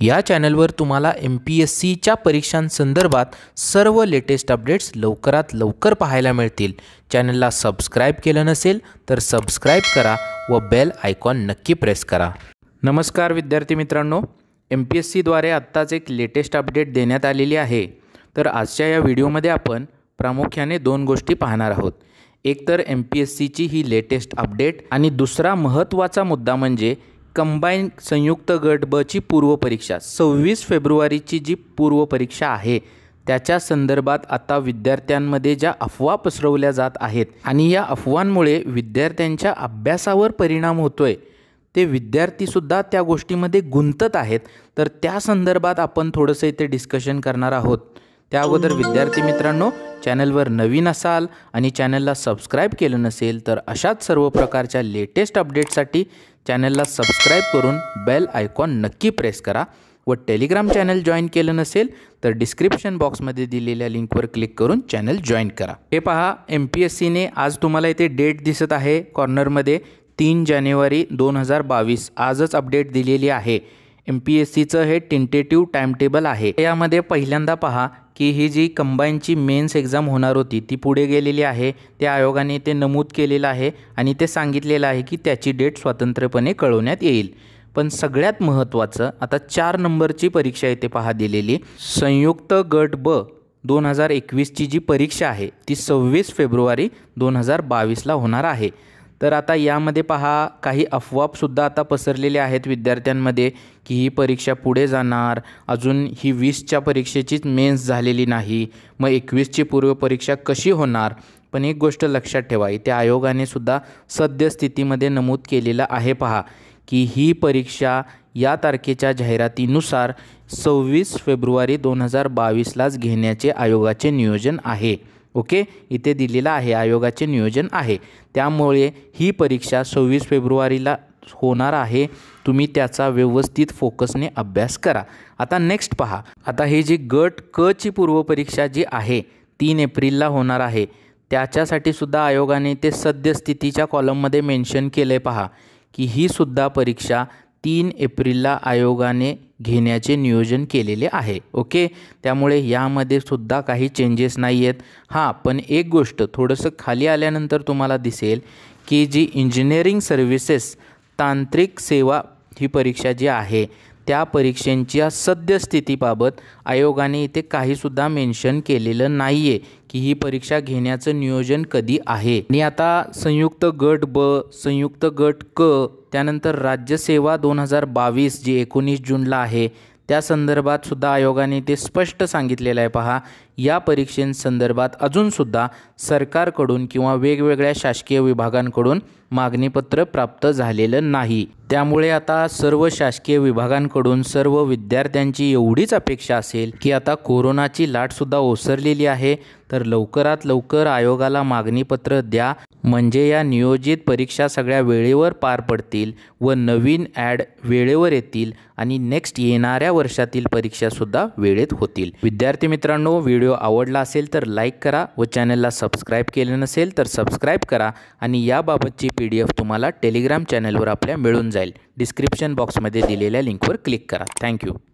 या चॅनलवर तुम्हाला एम पी एस सीच्या परीक्षांसंदर्भात सर्व लेटेस्ट अपडेट्स लवकरात लवकर पाहायला मिळतील चॅनलला सबस्क्राईब केलं नसेल तर सबस्क्राईब करा व बेल आयकॉन नक्की प्रेस करा नमस्कार विद्यार्थी मित्रांनो एम पी एस सीद्वारे आत्ताच एक लेटेस्ट अपडेट देण्यात आलेली आहे तर आजच्या या व्हिडिओमध्ये आपण प्रामुख्याने दोन गोष्टी पाहणार आहोत एकतर एम पी एस सीची ही लेटेस्ट अपडेट आणि दुसरा महत्त्वाचा मुद्दा म्हणजे कंबाईन संयुक्त गट ब ची पूर्वपरीक्षा सव्वीस फेब्रुवारीची जी पूर्वपरीक्षा आहे त्याच्या संदर्भात आता विद्यार्थ्यांमध्ये ज्या अफवा पसरवल्या जात आहेत आणि या अफवांमुळे विद्यार्थ्यांच्या अभ्यासावर परिणाम होतोय ते विद्यार्थीसुद्धा त्या गोष्टीमध्ये गुंतत आहेत तर त्या संदर्भात आपण थोडंसं इथे डिस्कशन करणार आहोत त्या अगोदर विद्यार्थी मित्रांनो चॅनलवर नवीन असाल आणि चॅनलला सबस्क्राईब केलं नसेल तर अशाच सर्व प्रकारच्या लेटेस्ट अपडेटसाठी चॅनलला सबस्क्राईब करून बेल आयकॉन नक्की प्रेस करा व टेलिग्राम चॅनल जॉईन केलं नसेल तर डिस्क्रिप्शन बॉक्समध्ये दिलेल्या लिंकवर क्लिक करून चॅनल जॉईन करा हे पहा एम पी एस सीने आज तुम्हाला इथे डेट दिसत आहे कॉर्नरमध्ये तीन जानेवारी दोन हजार बावीस आजच अपडेट दिलेली आहे एम पी एस सीचं हे टेंटेटिव्ह टाइमटेबल आहे यामध्ये पहिल्यांदा पहा की ही जी कंबाईनची मेन्स एक्झाम होणार होती ती पुढे गेलेली आहे त्या आयोगाने ते नमूद केलेलं आहे आणि ते सांगितलेलं आहे की त्याची डेट स्वतंत्रपणे कळवण्यात येईल पण सगळ्यात महत्त्वाचं आता चार नंबरची परीक्षा येथे पहा दिलेली संयुक्त गट ब दोन हजार एकवीसची जी परीक्षा आहे ती सव्वीस फेब्रुवारी दोन हजार बावीसला होणार आहे तर आता यामध्ये पहा काही अफवापसुद्धा आता पसरलेल्या आहेत विद्यार्थ्यांमध्ये की ही परीक्षा पुढे जाणार अजून ही वीसच्या परीक्षेचीच मेन्स झालेली नाही मग एकवीसची पूर्वपरीक्षा कशी होणार पण एक गोष्ट लक्षात ठेवा इथे आयोगाने सुद्धा सद्यस्थितीमध्ये नमूद केलेलं आहे पहा की ही परीक्षा या तारखेच्या जाहिरातीनुसार सव्वीस फेब्रुवारी दोन हजार बावीसलाच घेण्याचे आयोगाचे नियोजन आहे ओके इथे दिलेलं आहे आयोगाचे नियोजन आहे त्यामुळे ही परीक्षा सव्वीस फेब्रुवारीला होणार आहे तुम्ही त्याचा व्यवस्थित फोकसने अभ्यास करा आता नेक्स्ट पहा आता हे जी गट क ची पूर्वपरीक्षा जी आहे तीन एप्रिलला होणार आहे त्याच्यासाठी सुद्धा आयोगाने ते सद्यस्थितीच्या कॉलममध्ये मेन्शन केलं आहे पहा की ही सुद्धा परीक्षा तीन एप्रिलला आयोगाने घेण्याचे नियोजन केलेले आहे ओके त्यामुळे यामध्ये सुद्धा काही चेंजेस नाही आहेत हां पण एक गोष्ट थोडंसं खाली आल्यानंतर तुम्हाला दिसेल की जी इंजिनिअरिंग सर्व्हिसेस तांत्रिक सेवा ही परीक्षा जी आहे त्या परीक्षेंच्या सद्यस्थितीबाबत आयोगाने इथे काहीसुद्धा मेन्शन केलेलं नाही आहे की ही परीक्षा घेण्याचं नियोजन कधी आहे आणि आता संयुक्त गट ब संयुक्त गट क त्यानंतर राज्यसेवा दोन हजार बावीस जी एकोणीस जूनला आहे त्या संदर्भात सुद्धा आयोगाने ते स्पष्ट सांगितलेलं आहे पहा या परीक्षेसंदर्भात अजूनसुद्धा सरकारकडून किंवा वेगवेगळ्या शासकीय विभागांकडून मागणीपत्र प्राप्त झालेलं नाही त्यामुळे आता सर्व शासकीय विभागांकडून सर्व विद्यार्थ्यांची एवढीच अपेक्षा असेल की आता कोरोनाची लाटसुद्धा ओसरलेली आहे तर लवकरात लवकर आयोगाला मागणीपत्र द्या म्हणजे या नियोजित परीक्षा सगळ्या वेळेवर पार पडतील व नवीन ॲड वेळेवर येतील आणि नेक्स्ट येणाऱ्या वर्षातील परीक्षासुद्धा वेळेत होतील विद्यार्थी मित्रांनो व्हिडिओ आवडला असेल तर लाईक करा व चॅनलला सबस्क्राईब केले नसेल तर सबस्क्राईब करा आणि याबाबतची पी डी एफ तुम्हाला टेलिग्राम चॅनलवर आपल्या मिळून जाईल डिस्क्रिप्शन बॉक्समध्ये दिलेल्या लिंकवर क्लिक करा थँक्यू